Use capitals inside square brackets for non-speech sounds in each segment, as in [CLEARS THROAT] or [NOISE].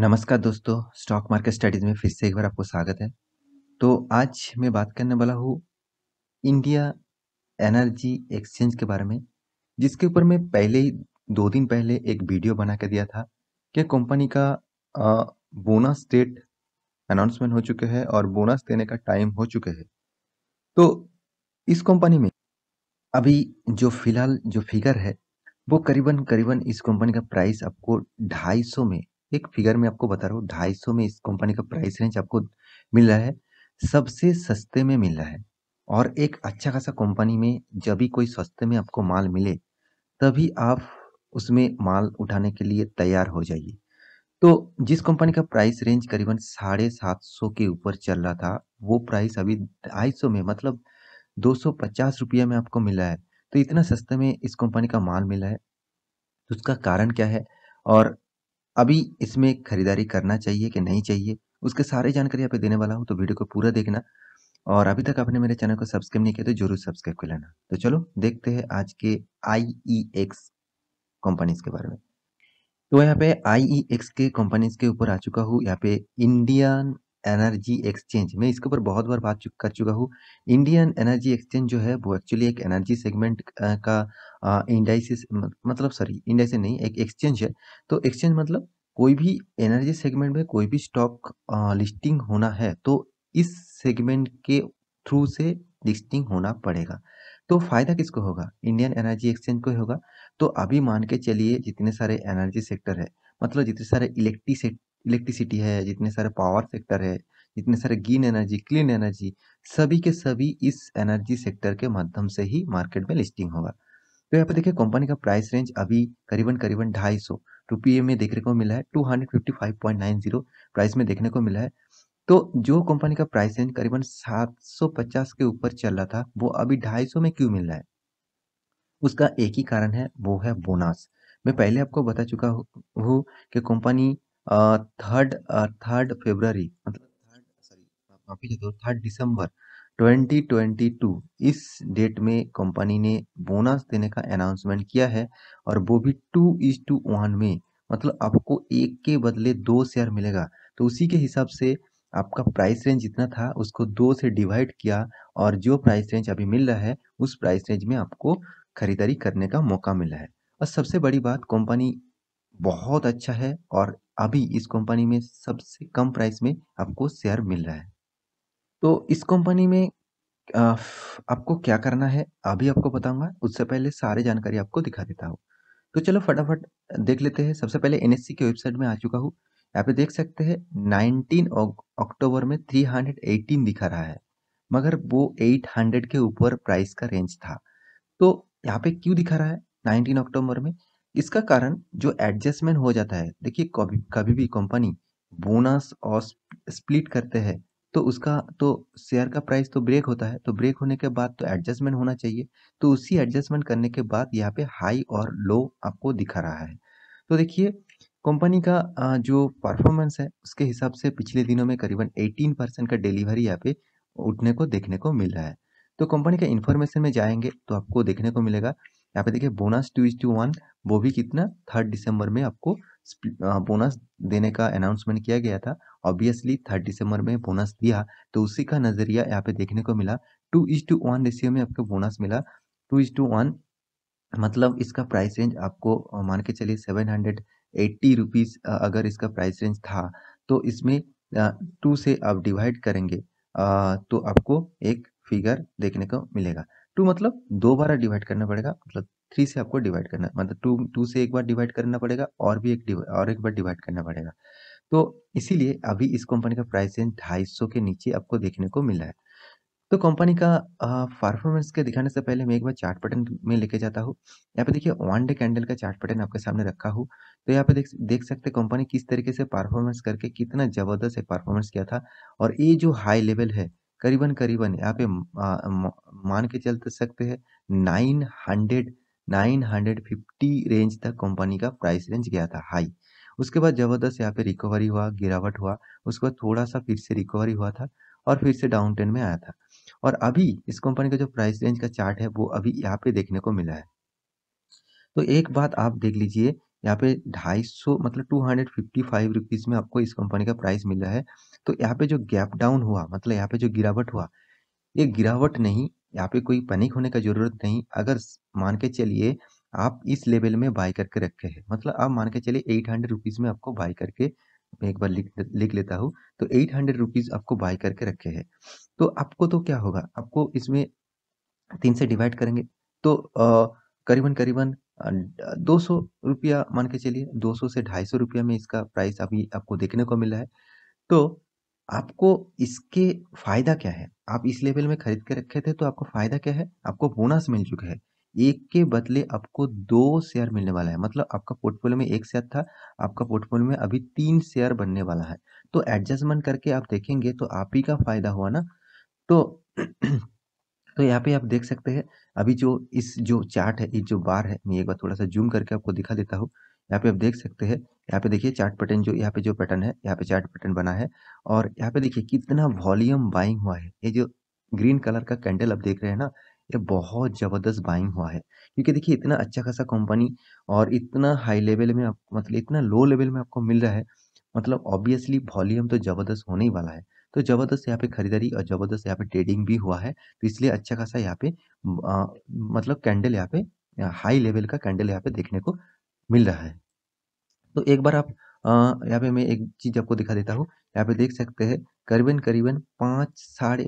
नमस्कार दोस्तों stock market studies में फिर से एक बार आपको स्वागत है तो आज मैं बात करने वाला हूँ इंडिया एनर्जी एक्सचेंज के बारे में जिसके ऊपर मैं पहले ही दो दिन पहले एक वीडियो बना के दिया था कि कंपनी का बोनस डेट अनाउंसमेंट हो चुके हैं और बोनस देने का टाइम हो चुके हैं तो इस कंपनी में अभी जो फिलहाल जो फिगर है वो करीबन करीबन इस कंपनी का प्राइस आपको ढाई सौ में एक फिगर में आपको बता रहा हूँ ढाई सौ में इस कंपनी का प्राइस रेंज आपको मिल रहा है सबसे सस्ते में मिल रहा है और एक अच्छा खासा कंपनी में जब भी कोई सस्ते में आपको माल मिले तभी आप उसमें माल उठाने के लिए तैयार हो जाइए तो जिस कंपनी का प्राइस रेंज करीबन साढ़े सात सौ के ऊपर चल रहा था वो प्राइस अभी ढाई सौ में मतलब दो सौ पचास रुपये में आपको मिला है तो इतना सस्ते में इस कंपनी का माल मिला है तो उसका कारण क्या है और अभी इसमें खरीदारी करना चाहिए कि नहीं चाहिए उसके सारे जानकारी आप देने वाला हूँ तो वीडियो को पूरा देखना और अभी तक आपने मेरे चैनल को सब्सक्राइब नहीं किया तो जरूर सब्सक्राइब कर लेना तो चलो देखते हैं आज के आई एक्स कंपनीज के बारे में तो यहाँ पे आई एक्स e के कंपनीज के ऊपर आ चुका हूँ यहाँ पे इंडियन एनर्जी एक्सचेंज मैं इसके ऊपर बहुत बार बात कर चुका हूँ इंडियन एनर्जी एक्सचेंज जो है वो एक्चुअली एक एनर्जी सेगमेंट का इंडाइसिस मतलब सॉरी इंडाइसिस नहीं एक एक्सचेंज है तो एक्सचेंज मतलब कोई भी एनर्जी सेगमेंट में कोई भी स्टॉक लिस्टिंग होना है तो इस सेगमेंट के थ्रू से लिस्टिंग होना पड़ेगा तो फायदा किसको होगा इंडियन एनर्जी एक्सचेंज को होगा तो अभी मान के चलिए जितने सारे एनर्जी सेक्टर है मतलब जितने सारे इलेक्ट्रिस इलेक्ट्रिसिटी है जितने सारे पावर सेक्टर है जितने सारे ग्रीन एनर्जी क्लीन एनर्जी सभी के सभी इस एनर्जी सेक्टर के माध्यम से ही मार्केट में लिस्टिंग होगा तो यहाँ पर देखिए कंपनी का प्राइस रेंज अभी करीबन करीबन ढाई सौ रुपये में देखने को मिला है two hundred fifty five point nine zero price में देखने को मिला है तो जो कंपनी का प्राइस रेंज करीबन सात सौ पचास के ऊपर चल रहा था वो अभी ढाई सौ में क्यों मिल रहा है उसका एक ही कारण है वो है बोनस मैं पहले आपको बता चुका हूँ कि कंपनी थर्ड थर्ड फेब्रवरी मतलब थर्ड सॉरी माफी चाहता हूँ थर्ड दिसंबर 2022 इस डेट में कंपनी ने बोनस देने का अनाउंसमेंट किया है और वो भी टू इज टू वन में मतलब आपको एक के बदले दो शेयर मिलेगा तो उसी के हिसाब से आपका प्राइस रेंज जितना था उसको दो से डिवाइड किया और जो प्राइस रेंज अभी मिल रहा है उस प्राइस रेंज में आपको खरीदारी करने का मौका मिला है और सबसे बड़ी बात कंपनी बहुत अच्छा है और अभी इस कंपनी में सबसे कम प्राइस में आपको शेयर मिल रहा है तो इस कंपनी में आपको क्या करना है अभी आपको बताऊंगा उससे पहले सारे जानकारी आपको दिखा देता हूँ तो चलो फटाफट देख लेते हैं सबसे पहले एन e की वेबसाइट में आ चुका हूँ यहाँ पे देख सकते हैं 19 अक्टूबर में 318 दिखा रहा है मगर वो 800 के ऊपर प्राइस का रेंज था तो यहाँ पे क्यों दिखा रहा है 19 अक्टूबर में इसका कारण जो एडजस्टमेंट हो जाता है देखिए कभी कभी भी कंपनी बोनस और स्प्लिट करते हैं तो उसका तो शेयर का प्राइस तो ब्रेक होता है तो ब्रेक होने के बाद तो एडजस्टमेंट होना चाहिए तो उसी एडजस्टमेंट करने के बाद यहाँ पे हाई और लो आपको दिखा रहा है तो देखिए कंपनी का जो परफॉर्मेंस है उसके हिसाब से पिछले दिनों में करीबन 18 परसेंट का डिलीवरी यहाँ पे उठने को देखने को मिल रहा है तो कंपनी का इन्फॉर्मेशन में जाएंगे तो आपको देखने को मिलेगा यहाँ पे देखिए bonus two is to one वो भी कितना थर्ड दिसंबर में आपको बोनस देने का अनाउंसमेंट किया गया था ऑब्वियसली थर्ड दिसंबर में बोनस दिया तो उसी का नज़रिया यहाँ पे देखने को मिला two is to one ratio में आपको बोनस मिला टू इज टू वन मतलब इसका प्राइस रेंज आपको मान के चलिए सेवन हंड्रेड एट्टी रुपीज़ अगर इसका प्राइस रेंज था तो इसमें टू से आप डिवाइड करेंगे तो आपको एक फिगर देखने को मिलेगा टू मतलब दो बार डिवाइड करना पड़ेगा मतलब थ्री से आपको डिवाइड करना मतलब टू टू से एक बार डिवाइड करना पड़ेगा और भी एक और एक बार डिवाइड करना पड़ेगा तो इसीलिए अभी इस कंपनी का प्राइस रेंज ढाई सौ के नीचे आपको देखने को मिला है तो कंपनी का परफॉर्मेंस के दिखाने से पहले मैं एक बार चार्ट पैटर्न में लेके जाता हूँ यहाँ पे देखिए वन डे कैंडल का चार्ट पैटर्न आपके सामने रखा हूँ तो यहाँ पे देख देख सकते कंपनी किस तरीके से परफॉर्मेंस करके कितना जबरदस्त एक परफॉर्मेंस किया था और ये जो हाई लेवल है करीबन करीबन यहाँ पे मान के चल तो सकते हैं nine hundred nine hundred fifty range तक कंपनी का प्राइस रेंज गया था हाई उसके बाद ज़बरदस्त यहाँ पे रिकवरी हुआ गिरावट हुआ उसके बाद थोड़ा सा फिर से रिकवरी हुआ था और फिर से डाउन ट्रेंड में आया था और अभी इस कंपनी का जो प्राइस रेंज का चार्ट है वो अभी यहाँ पे देखने को मिला है तो एक बात आप देख लीजिए यहाँ पे ढाई सौ मतलब two hundred fifty five rupees में आपको इस कंपनी का प्राइस मिल रहा है तो यहाँ पे जो गैप डाउन हुआ मतलब यहाँ पे जो गिरावट हुआ ये गिरावट नहीं यहाँ पे कोई पैनिक होने का ज़रूरत नहीं अगर मान के चलिए आप इस लेवल में बाई करके रखे हैं मतलब आप मान के चलिए एट हंड्रेड रुपीज़ में आपको बाई करके मैं एक बार लिख लिख लेता हूँ तो एट हंड्रेड रुपीज़ आपको बाई करके रखे है तो आपको तो क्या होगा आपको इसमें तीन से डिवाइड करेंगे तो करीबन करीबन दो सौ रुपया मान के चलिए दो सौ से ढाई सौ रुपया में इसका प्राइस अभी आपको देखने को मिला है तो आपको इसके फायदा क्या है आप इस लेवल में खरीद के रखे थे तो आपको फायदा क्या है आपको बोनस मिल चुका है एक के बदले आपको दो शेयर मिलने वाला है मतलब आपका पोर्टफोलियो में एक शेयर था आपका पोर्टफोलियो में अभी तीन शेयर बनने वाला है तो एडजस्टमेंट करके आप देखेंगे तो आप ही का फायदा हुआ ना तो [CLEARS THROAT] तो यहाँ पे आप देख सकते हैं अभी जो इस जो चार्ट है इस जो बार है मैं एक बार थोड़ा सा जूम करके आपको दिखा देता हूँ यहाँ पे आप देख सकते हैं यहाँ पे देखिए चार्ट पैटर्न जो यहाँ पे जो पैटर्न है यहाँ पे चार्ट पैटर्न बना है और यहाँ पे देखिए कितना वॉल्यूम बाइंग हुआ है ये जो ग्रीन कलर का कैंडल आप देख रहे हैं ना ये बहुत ज़बरदस्त बाइंग हुआ है क्योंकि देखिए इतना अच्छा खासा कंपनी और इतना हाई लेवल में आप मतलब इतना लो लेवल में आपको मिल रहा है मतलब ऑब्वियसली वॉल्यूम तो ज़बरदस्त होने ही वाला है तो ज़बरदस्त यहाँ पे खरीदारी और ज़बरदस्त यहाँ पे ट्रेडिंग भी हुआ है तो इसलिए अच्छा खासा यहाँ पे आ, मतलब कैंडल यहाँ पे हाई लेवल का कैंडल यहाँ पे देखने को मिल रहा है तो एक बार आप यहाँ पे मैं एक चीज़ आपको दिखा देता हूँ यहाँ पे देख सकते हैं करीबन करीबन पाँच साढ़े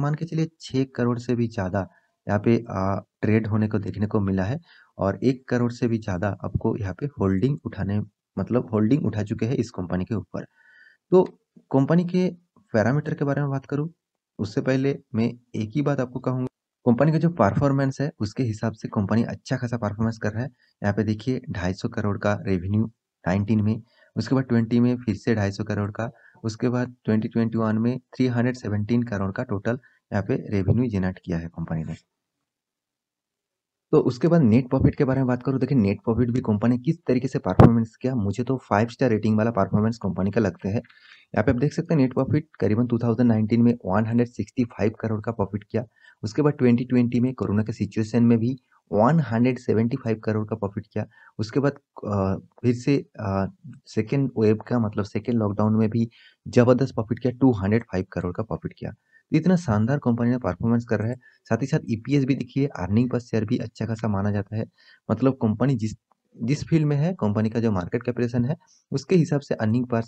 मान के चलिए छः करोड़ से भी ज़्यादा यहाँ पे आ, ट्रेड होने को देखने को मिला है और एक करोड़ से भी ज़्यादा आपको यहाँ पे होल्डिंग उठाने मतलब होल्डिंग उठा चुके हैं इस कंपनी के ऊपर तो कंपनी के पैरामीटर के बारे में बात करूँ उससे पहले मैं एक ही बात आपको कहूँगा कंपनी का जो परफॉर्मेंस है उसके हिसाब से कंपनी अच्छा खासा परफॉर्मेंस कर रहा है यहाँ पे देखिए 250 करोड़ का रेवेन्यू 19 में उसके बाद 20 में फिर से 250 करोड़ का उसके बाद 2021 में 317 करोड़ का टोटल यहाँ पे रेवेन्यू जेनरेट किया है कंपनी ने तो उसके बाद नेट प्रॉफिट के बारे में बात करूँ देखिए नेट प्रॉफिट भी कंपनी किस तरीके से परफॉर्मेंस किया मुझे तो फाइव स्टार रेटिंग वाला परफॉर्मेंस कंपनी का लगता है यहाँ पे आप देख सकते हैं नेट प्रॉफिट करीबन 2019 में 165 करोड़ का प्रॉफिट किया उसके बाद 2020 में कोरोना के सिचुएशन में भी 175 करोड़ का प्रॉफिट किया उसके बाद फिर से सेकेंड वेब का मतलब सेकेंड लॉकडाउन में भी ज़बरदस्त प्रॉफिट किया टू करोड़ का प्रॉफिट किया तो इतना शानदार कंपनी में परफॉर्मेंस कर रहा है साथ ही साथ ईपीएस e भी देखिए अर्निंग पर शेयर भी अच्छा खासा माना जाता है मतलब कंपनी जिस जिस फील्ड में है कंपनी का जो मार्केट कैपिटेशन है उसके हिसाब से अर्निंग पर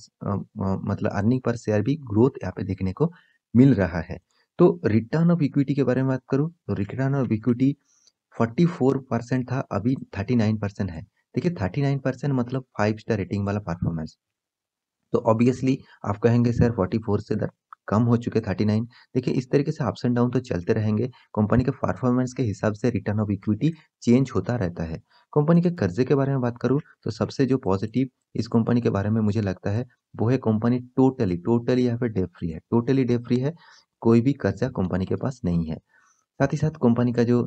मतलब अर्निंग पर शेयर भी ग्रोथ यहाँ पे देखने को मिल रहा है तो रिटर्न ऑफ इक्विटी के बारे में बात करूँ तो return of equity forty four percent था अभी थर्टी नाइन परसेंट है देखिए थर्टी नाइन परसेंट मतलब फाइव स्टार रेटिंग वाला परफॉर्मेंस तो ऑब्वियसली आप कहेंगे सर फोर्टी फोर से कम हो चुके थर्टी नाइन देखिए इस तरीके से अप्स एंड डाउन तो चलते रहेंगे कंपनी के परफॉर्मेंस के हिसाब से रिटर्न ऑफ इक्विटी चेंज होता रहता है कंपनी के कर्जे के बारे में बात करूँ तो सबसे जो पॉजिटिव इस कंपनी के बारे में मुझे लगता है वो है कंपनी टोटली टोटली यहाँ पे डे फ्री है टोटली डे फ्री है कोई भी कर्जा कंपनी के पास नहीं है साथ ही साथ कंपनी का जो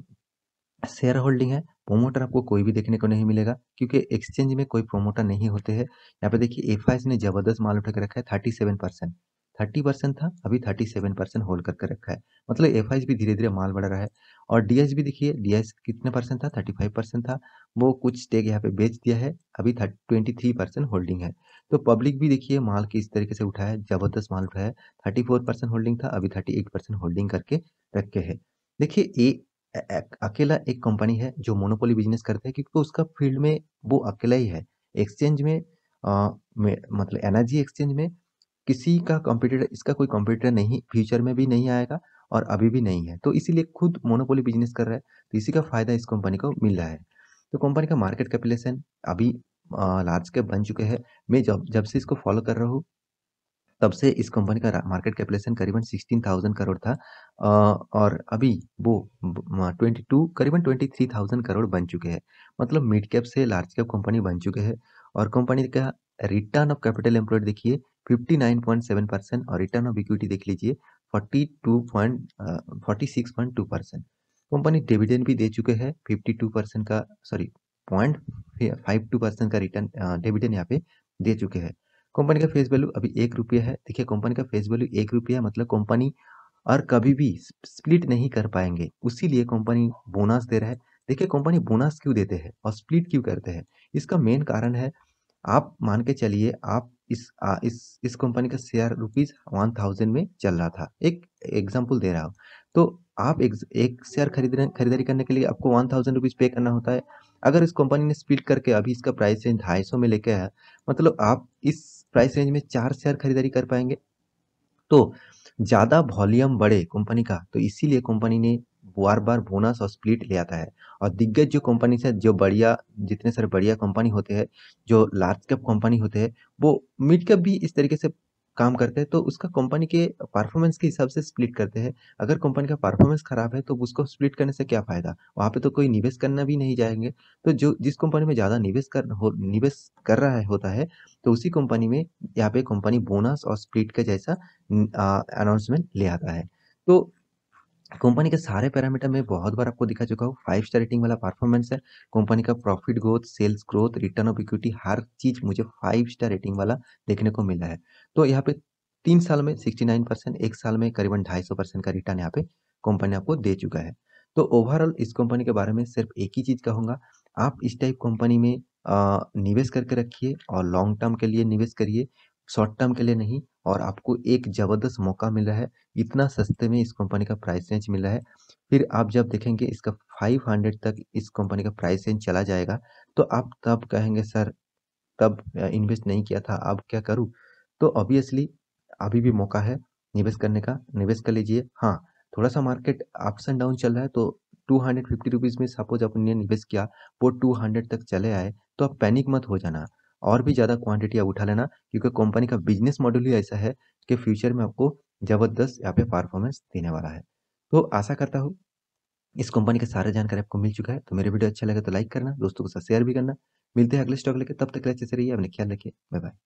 शेयर होल्डिंग है प्रोमोटर आपको कोई भी देखने को नहीं मिलेगा क्योंकि एक्सचेंज में कोई प्रोमोटर नहीं होते हैं यहाँ पे देखिए एफ ने जबरदस्त माल उठा के रखा है thirty seven percent thirty percent था अभी थर्टी सेवन परसेंट होल्ड करके रखा है मतलब एफ भी धीरे धीरे माल बढ़ रहा है और डी भी देखिए डी कितने परसेंट था थर्टी फाइव परसेंट था वो कुछ स्टेक यहाँ पे बेच दिया है अभी ट्वेंटी थ्री परसेंट होल्डिंग है तो पब्लिक भी देखिए माल किस तरीके से उठा है ज़बरदस्त माल उठा है थर्टी फोर परसेंट होल्डिंग था अभी थर्टी एट परसेंट होल्डिंग करके रखे है देखिए ए अकेला एक कंपनी है जो मोनोपोली बिजनेस करते हैं क्योंकि उसका फील्ड में वो अकेला ही है एक्सचेंज में, में मतलब एनर्जी एक्सचेंज में किसी का कंप्यूटर इसका कोई कंप्यूटर नहीं फ्यूचर में भी नहीं आएगा और अभी भी नहीं है तो इसीलिए खुद मोनोपोली बिजनेस कर रहा है तो इसी का फ़ायदा इस कंपनी को मिल रहा है तो कंपनी का मार्केट कैपिटलेशन अभी लार्ज कैप बन चुके हैं मैं जब जब से इसको फॉलो कर रहा हूँ तब से इस कंपनी का मार्केट कैपिटलेशन करीबन सिक्सटीन थाउजेंड करोड़ था और अभी वो ट्वेंटी टू करीबन ट्वेंटी थ्री थाउजेंड करोड़ बन चुके हैं मतलब मिड कैप से लार्ज कैप कंपनी बन चुके हैं और कंपनी का रिटर्न ऑफ कैपिटल एम्प्लॉयड देखिए 59.7 परसेंट और रिटर्न ऑफ इक्विटी देख लीजिए 42.46.2 परसेंट कंपनी डिविडेंड भी दे चुके हैं 52 परसेंट का sorry point five two percent का रिटर्न डिविडेंड यहाँ पे दे चुके हैं कंपनी का फेस वैल्यू अभी एक रुपया है देखिए कंपनी का फेस वैल्यू एक रुपया मतलब कंपनी और कभी भी स्प्लिट नहीं कर पाएंगे उसीलिए कंपनी बोनस दे रहा है देखिए कंपनी बोनस क्यों देते हैं और स्प्लिट क्यों करते हैं इसका मेन कारण है आप मान के चलिए आप इस आ, इस इस कंपनी का शेयर रुपीज वन थाउजेंड में चल रहा था एक एग्जाम्पल दे रहा हूँ तो आप एक, एक शेयर खरीद खरीदारी करने के लिए आपको वन थाउजेंड रुपीज़ पे करना होता है अगर इस कंपनी ने स्प्लिट करके अभी इसका प्राइस रेंज ढाई सौ में लेके आया मतलब आप इस प्राइस रेंज में चार शेयर खरीदारी कर पाएंगे तो ज़्यादा वॉल्यूम बढ़े कंपनी का तो इसीलिए कंपनी ने बार बार बोनस और स्प्लिट ले आता है और दिग्गज जो कंपनी से जो बढ़िया जितने सारे बढ़िया कंपनी होते हैं जो लार्ज कैप कंपनी होते हैं वो मिड कैप भी इस तरीके से काम करते हैं तो उसका कंपनी के परफॉर्मेंस के हिसाब से स्प्लिट करते हैं अगर कंपनी का परफॉर्मेंस खराब है तो उसको स्प्लिट करने से क्या फ़ायदा वहाँ पे तो कोई निवेश करना भी नहीं जाएंगे तो जो जिस कंपनी में ज़्यादा निवेश कर हो निवेश कर रहा है होता है तो उसी कंपनी में यहाँ पे कंपनी बोनस और स्प्लिट का जैसा अनाउंसमेंट ले आता है तो कंपनी के सारे पैरामीटर में बहुत बार आपको दिखा चुका हूँ फाइव स्टार रेटिंग वाला परफॉर्मेंस है कंपनी का profit growth sales growth return of equity हर चीज मुझे फाइव स्टार रेटिंग वाला देखने को मिला है तो यहाँ पे तीन साल में सिक्सटी नाइन परसेंट एक साल में करीबन ढाई सौ परसेंट का रिटर्न यहाँ पे कंपनी आपको दे चुका है तो ओवरऑल इस कंपनी के बारे में सिर्फ एक ही चीज़ कहूंगा आप इस टाइप कंपनी में निवेश करके रखिए और लॉन्ग टर्म के लिए निवेश करिए शॉर्ट टर्म के लिए नहीं और आपको एक ज़बरदस्त मौका मिल रहा है इतना सस्ते में इस कंपनी का प्राइस रेंज मिल रहा है फिर आप जब देखेंगे इसका 500 तक इस कंपनी का प्राइस रेंज चला जाएगा तो आप तब कहेंगे सर तब इन्वेस्ट नहीं किया था अब क्या करूँ तो ऑब्वियसली अभी भी मौका है निवेश करने का निवेश कर लीजिए हाँ थोड़ा सा मार्केट अप्स एंड डाउन चल रहा है तो टू हंड्रेड फिफ्टी रुपीज़ में सपोज आपने निवेश किया वो टू हंड्रेड तक चले आए तो आप पैनिक मत हो जाना और भी ज़्यादा क्वांटिटी आप उठा लेना क्योंकि कंपनी का बिजनेस मॉडल ही ऐसा है कि फ्यूचर में आपको ज़बरदस्त यहाँ पे परफॉर्मेंस देने वाला है तो आशा करता हूँ इस कंपनी का सारा जानकारी आपको मिल चुका है तो मेरे वीडियो अच्छा लगे तो लाइक करना दोस्तों के साथ शेयर भी करना मिलते हैं अगले स्टॉक लेके तब तक अच्छे से रहिए अपने ख्याल रखिए बाय बाय